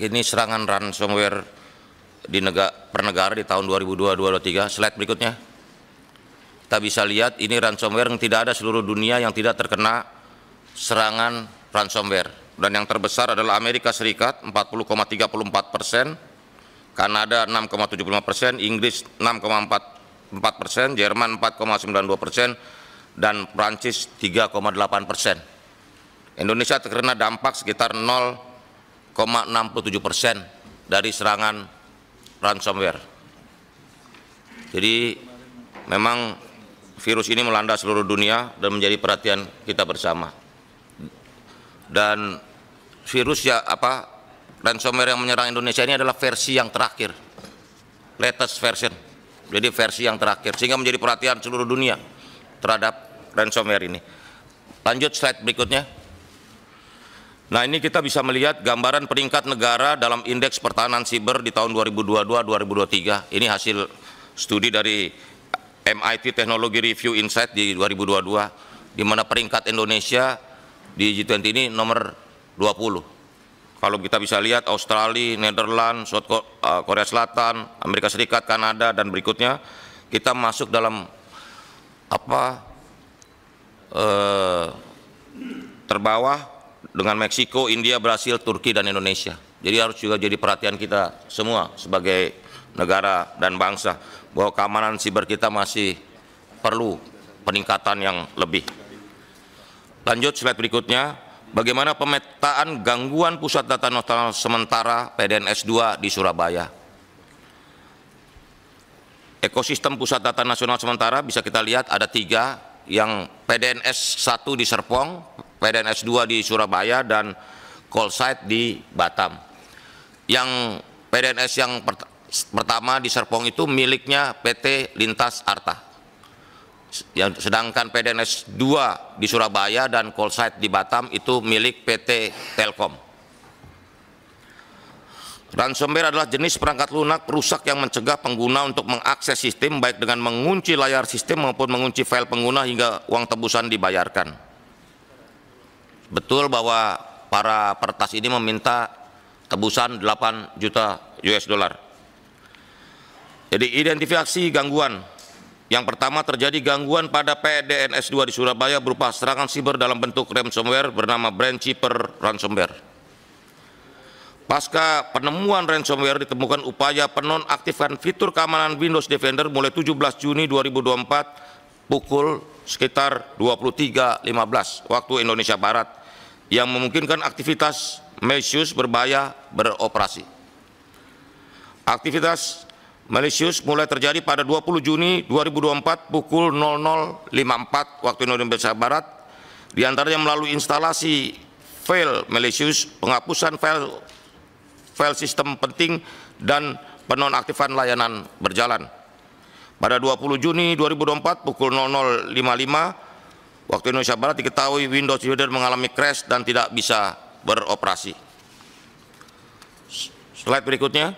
ini serangan ransomware di negara pernegara di tahun 2022 2023 Slide berikutnya. Kita bisa lihat ini ransomware yang tidak ada seluruh dunia yang tidak terkena serangan ransomware. Dan yang terbesar adalah Amerika Serikat 40,34 persen, Kanada 6,75 persen, Inggris 6,44 persen, Jerman 4,92 persen, dan Prancis 3,8 persen. Indonesia terkena dampak sekitar 0 persen dari serangan ransomware. Jadi memang virus ini melanda seluruh dunia dan menjadi perhatian kita bersama. Dan virus ya apa ransomware yang menyerang Indonesia ini adalah versi yang terakhir, latest version. Jadi versi yang terakhir sehingga menjadi perhatian seluruh dunia terhadap ransomware ini. Lanjut slide berikutnya. Nah ini kita bisa melihat gambaran peringkat negara dalam indeks pertahanan siber di tahun 2022-2023. Ini hasil studi dari MIT Technology Review Insight di 2022, di mana peringkat Indonesia di G20 ini nomor 20. Kalau kita bisa lihat Australia, Netherlands, eh, Korea Selatan, Amerika Serikat, Kanada, dan berikutnya, kita masuk dalam apa eh, terbawah dengan Meksiko, India, Brasil, Turki dan Indonesia. Jadi harus juga jadi perhatian kita semua sebagai negara dan bangsa bahwa keamanan siber kita masih perlu peningkatan yang lebih. Lanjut slide berikutnya, bagaimana pemetaan gangguan pusat data nasional sementara PDNS 2 di Surabaya. Ekosistem pusat data nasional sementara bisa kita lihat ada tiga yang PDNS 1 di Serpong, PDN S2 di Surabaya dan call site di Batam. Yang PDNS yang per pertama di Serpong itu miliknya PT Lintas Arta. Yang sedangkan PDNS 2 di Surabaya dan call site di Batam itu milik PT Telkom. Ransomware adalah jenis perangkat lunak rusak yang mencegah pengguna untuk mengakses sistem baik dengan mengunci layar sistem maupun mengunci file pengguna hingga uang tebusan dibayarkan. Betul bahwa para peretas ini meminta tebusan 8 juta US dollar. Jadi identifikasi gangguan. Yang pertama terjadi gangguan pada PDNS 2 di Surabaya berupa serangan siber dalam bentuk ransomware bernama Brand Cheaper Ransomware. Pasca penemuan ransomware ditemukan upaya penonaktifkan fitur keamanan Windows Defender mulai 17 Juni 2024 pukul sekitar 23.15 waktu Indonesia Barat yang memungkinkan aktivitas malicious berbahaya beroperasi. Aktivitas malicious mulai terjadi pada 20 Juni 2024 pukul 00.54 waktu Indonesia Barat, diantaranya melalui instalasi file malicious, penghapusan file file sistem penting dan penonaktifan layanan berjalan. Pada 20 Juni 2024 pukul 00.55 Waktu Indonesia Barat diketahui Windows Reader mengalami crash dan tidak bisa beroperasi. Slide berikutnya.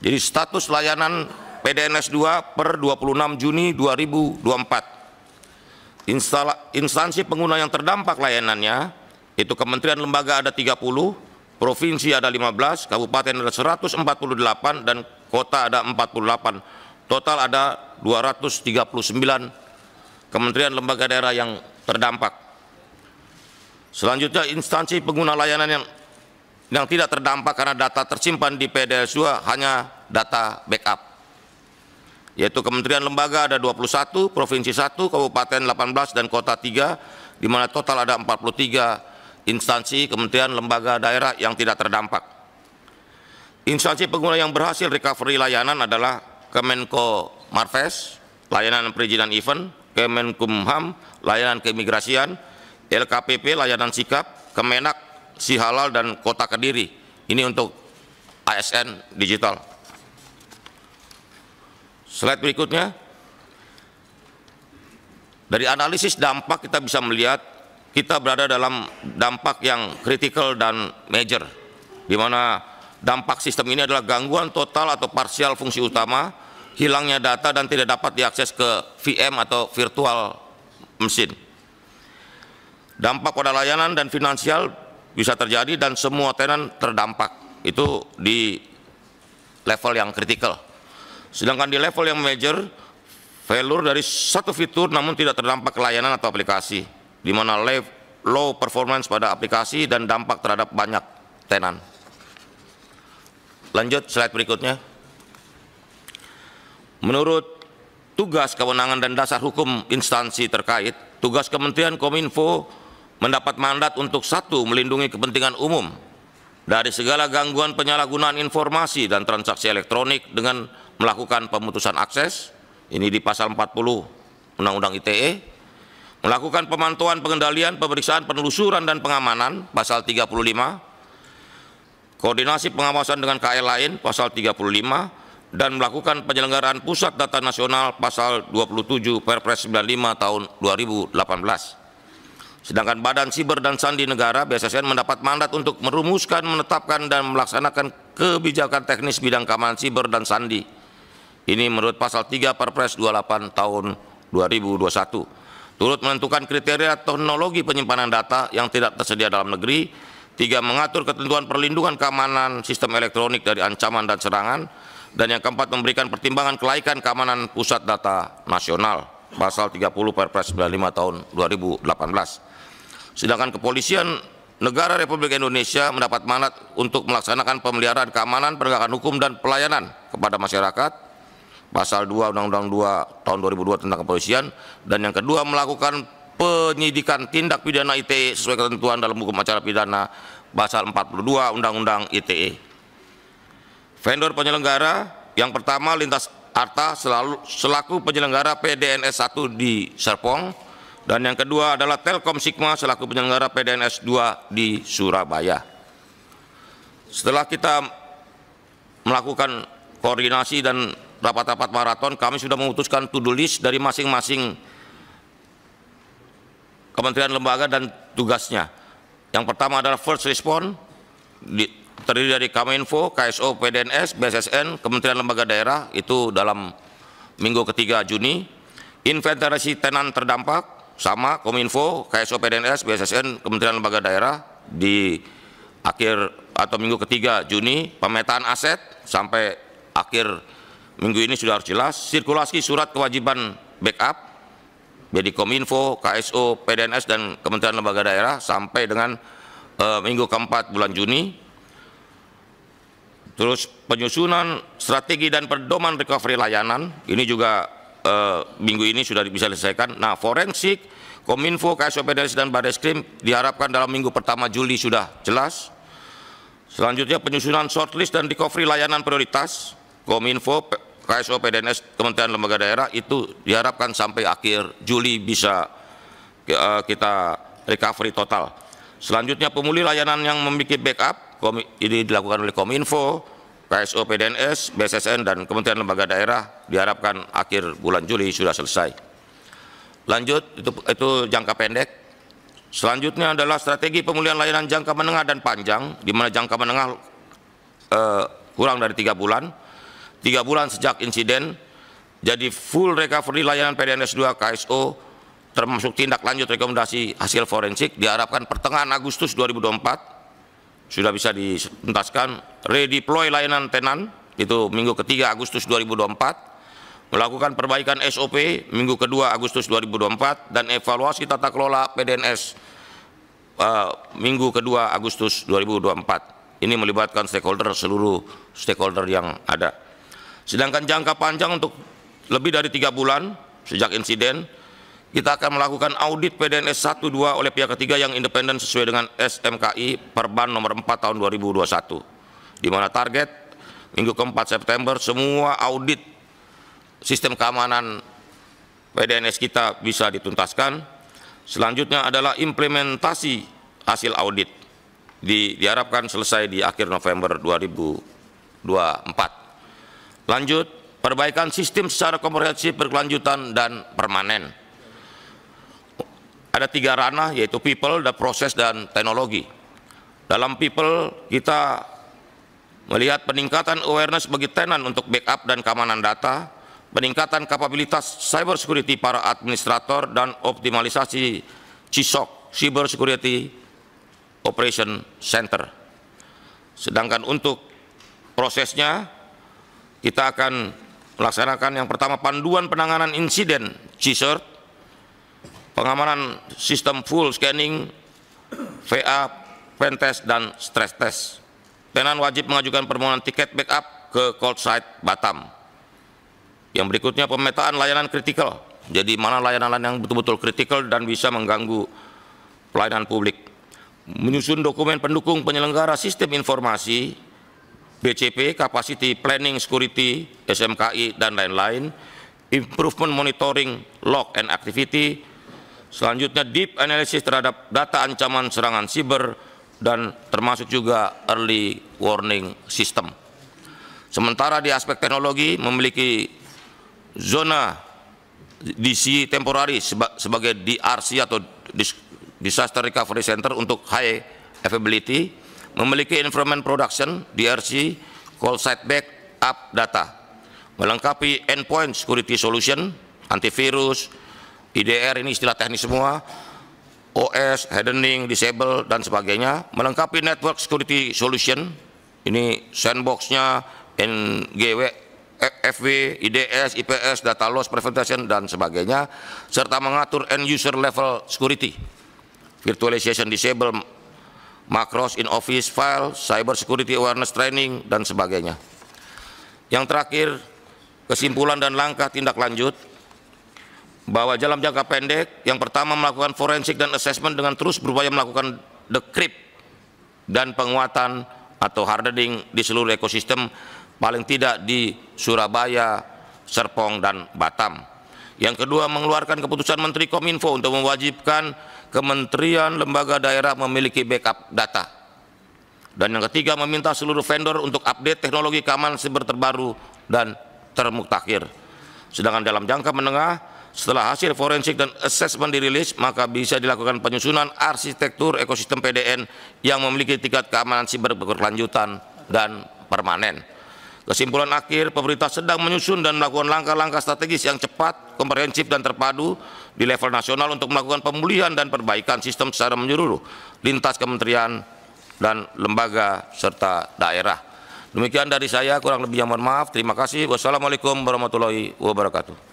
Jadi status layanan PDNS 2 per 26 Juni 2024. Instala, instansi pengguna yang terdampak layanannya, itu kementerian lembaga ada 30, provinsi ada 15, kabupaten ada 148, dan kota ada 48. Total ada 239 kementerian lembaga daerah yang terdampak. Selanjutnya instansi pengguna layanan yang yang tidak terdampak karena data tersimpan di PDLSUA hanya data backup. Yaitu kementerian lembaga ada 21, provinsi 1, kabupaten 18 dan kota 3 di mana total ada 43 instansi kementerian lembaga daerah yang tidak terdampak. Instansi pengguna yang berhasil recovery layanan adalah Kemenko Marves, layanan perizinan event, Kemenkumham layanan keimigrasian, LKPP layanan sikap, Kemenak Sihalal dan Kota Kediri. Ini untuk ASN digital. Slide berikutnya. Dari analisis dampak kita bisa melihat kita berada dalam dampak yang kritikal dan major di mana dampak sistem ini adalah gangguan total atau parsial fungsi utama hilangnya data dan tidak dapat diakses ke VM atau virtual mesin. Dampak pada layanan dan finansial bisa terjadi dan semua tenan terdampak. Itu di level yang kritikal. Sedangkan di level yang major, failure dari satu fitur namun tidak terdampak ke layanan atau aplikasi, di mana low performance pada aplikasi dan dampak terhadap banyak tenan. Lanjut slide berikutnya. Menurut tugas kewenangan dan dasar hukum instansi terkait, tugas Kementerian Kominfo mendapat mandat untuk satu melindungi kepentingan umum dari segala gangguan penyalahgunaan informasi dan transaksi elektronik dengan melakukan pemutusan akses, ini di pasal 40 Undang-Undang ITE, melakukan pemantauan pengendalian, pemeriksaan, penelusuran, dan pengamanan, pasal 35, koordinasi pengawasan dengan KL lain, pasal 35, dan melakukan penyelenggaraan pusat data nasional pasal 27 Perpres 95 tahun 2018. Sedangkan Badan Siber dan Sandi Negara BSSN mendapat mandat untuk merumuskan, menetapkan dan melaksanakan kebijakan teknis bidang keamanan siber dan sandi. Ini menurut pasal 3 Perpres 28 tahun 2021. Turut menentukan kriteria teknologi penyimpanan data yang tidak tersedia dalam negeri. Tiga, mengatur ketentuan perlindungan keamanan sistem elektronik dari ancaman dan serangan dan yang keempat memberikan pertimbangan kelaikan keamanan pusat data nasional pasal 30 Perpres 95 tahun 2018. Sedangkan kepolisian negara Republik Indonesia mendapat mandat untuk melaksanakan pemeliharaan keamanan, penegakan hukum dan pelayanan kepada masyarakat pasal 2 Undang-Undang 2 tahun 2002 tentang kepolisian dan yang kedua melakukan penyidikan tindak pidana ITE sesuai ketentuan dalam hukum acara pidana pasal 42 Undang-Undang ITE. Vendor penyelenggara yang pertama lintas Arta selalu selaku penyelenggara PDNS 1 di Serpong dan yang kedua adalah Telkom Sigma selaku penyelenggara PDNS 2 di Surabaya. Setelah kita melakukan koordinasi dan rapat-rapat maraton, kami sudah memutuskan to-do list dari masing-masing kementerian lembaga dan tugasnya. Yang pertama adalah first response terdiri dari Kominfo, KSO, PDNS, BSSN, Kementerian Lembaga Daerah itu dalam minggu ketiga Juni. Inventarisasi tenan terdampak sama Kominfo, KSO, PDNS, BSSN, Kementerian Lembaga Daerah di akhir atau minggu ketiga Juni, pemetaan aset sampai akhir minggu ini sudah harus jelas, sirkulasi surat kewajiban backup jadi Kominfo, KSO, PDNS dan Kementerian Lembaga Daerah sampai dengan eh, minggu keempat bulan Juni Terus penyusunan strategi dan pedoman recovery layanan, ini juga eh, minggu ini sudah bisa diselesaikan. Nah, forensik, Kominfo, KSOPDS dan Bareskrim diharapkan dalam minggu pertama Juli sudah jelas. Selanjutnya penyusunan shortlist dan recovery layanan prioritas, Kominfo, KSO, Kementerian Lembaga Daerah itu diharapkan sampai akhir Juli bisa eh, kita recovery total. Selanjutnya pemulih layanan yang memiliki backup, ini dilakukan oleh Kominfo, KSO PDNS, BSSN, dan Kementerian Lembaga Daerah diharapkan akhir bulan Juli sudah selesai. Lanjut, itu, itu jangka pendek. Selanjutnya adalah strategi pemulihan layanan jangka menengah dan panjang, di mana jangka menengah eh, kurang dari tiga bulan. Tiga bulan sejak insiden, jadi full recovery layanan PDNS 2 KSO termasuk tindak lanjut rekomendasi hasil forensik diharapkan pertengahan Agustus 2024 sudah bisa dituntaskan redeploy layanan tenan itu minggu ketiga Agustus 2024 melakukan perbaikan SOP minggu kedua Agustus 2024 dan evaluasi tata kelola PDNS uh, eh, minggu kedua Agustus 2024 ini melibatkan stakeholder seluruh stakeholder yang ada sedangkan jangka panjang untuk lebih dari tiga bulan sejak insiden kita akan melakukan audit PDNS 1 2 oleh pihak ketiga yang independen sesuai dengan SMKI Perban nomor 4 tahun 2021. Di mana target minggu keempat September semua audit sistem keamanan PDNS kita bisa dituntaskan. Selanjutnya adalah implementasi hasil audit. Di, diharapkan selesai di akhir November 2024. Lanjut, perbaikan sistem secara komprehensif berkelanjutan dan permanen. Ada tiga ranah yaitu people, the proses dan teknologi. Dalam people kita melihat peningkatan awareness bagi tenant untuk backup dan keamanan data, peningkatan kapabilitas cyber security para administrator dan optimalisasi CISOC, Cyber Security Operation Center. Sedangkan untuk prosesnya, kita akan melaksanakan yang pertama panduan penanganan insiden CISERT, pengamanan sistem full scanning, VA, pen test dan stress test. Tenan wajib mengajukan permohonan tiket backup ke cold site Batam. Yang berikutnya pemetaan layanan kritikal. Jadi mana layanan yang betul-betul kritikal dan bisa mengganggu pelayanan publik. Menyusun dokumen pendukung penyelenggara sistem informasi, BCP, Capacity Planning Security, SMKI, dan lain-lain. Improvement Monitoring Log and Activity, Selanjutnya deep analysis terhadap data ancaman serangan siber dan termasuk juga early warning system. Sementara di aspek teknologi memiliki zona DC temporary sebagai DRC atau Disaster Recovery Center untuk high availability, memiliki environment production DRC call site back up data, melengkapi endpoint security solution, antivirus, IDR ini istilah teknis semua, OS, hardening, disable, dan sebagainya, melengkapi network security solution, ini sandboxnya, NGW, FW, IDS, IPS, data loss prevention, dan sebagainya, serta mengatur end user level security, virtualization disable, macros in office file, cyber security awareness training, dan sebagainya. Yang terakhir, kesimpulan dan langkah tindak lanjut, bahwa dalam jangka pendek yang pertama melakukan forensik dan assessment dengan terus berupaya melakukan dekrip dan penguatan atau hardening di seluruh ekosistem paling tidak di Surabaya, Serpong dan Batam. Yang kedua mengeluarkan keputusan Menteri Kominfo untuk mewajibkan kementerian lembaga daerah memiliki backup data. Dan yang ketiga meminta seluruh vendor untuk update teknologi keamanan siber terbaru dan termutakhir. Sedangkan dalam jangka menengah setelah hasil forensik dan assessment dirilis, maka bisa dilakukan penyusunan arsitektur ekosistem PDN yang memiliki tingkat keamanan siber berkelanjutan dan permanen. Kesimpulan akhir, pemerintah sedang menyusun dan melakukan langkah-langkah strategis yang cepat, komprehensif, dan terpadu di level nasional untuk melakukan pemulihan dan perbaikan sistem secara menyeluruh lintas kementerian dan lembaga serta daerah. Demikian dari saya, kurang lebih yang mohon maaf. Terima kasih. Wassalamualaikum warahmatullahi wabarakatuh.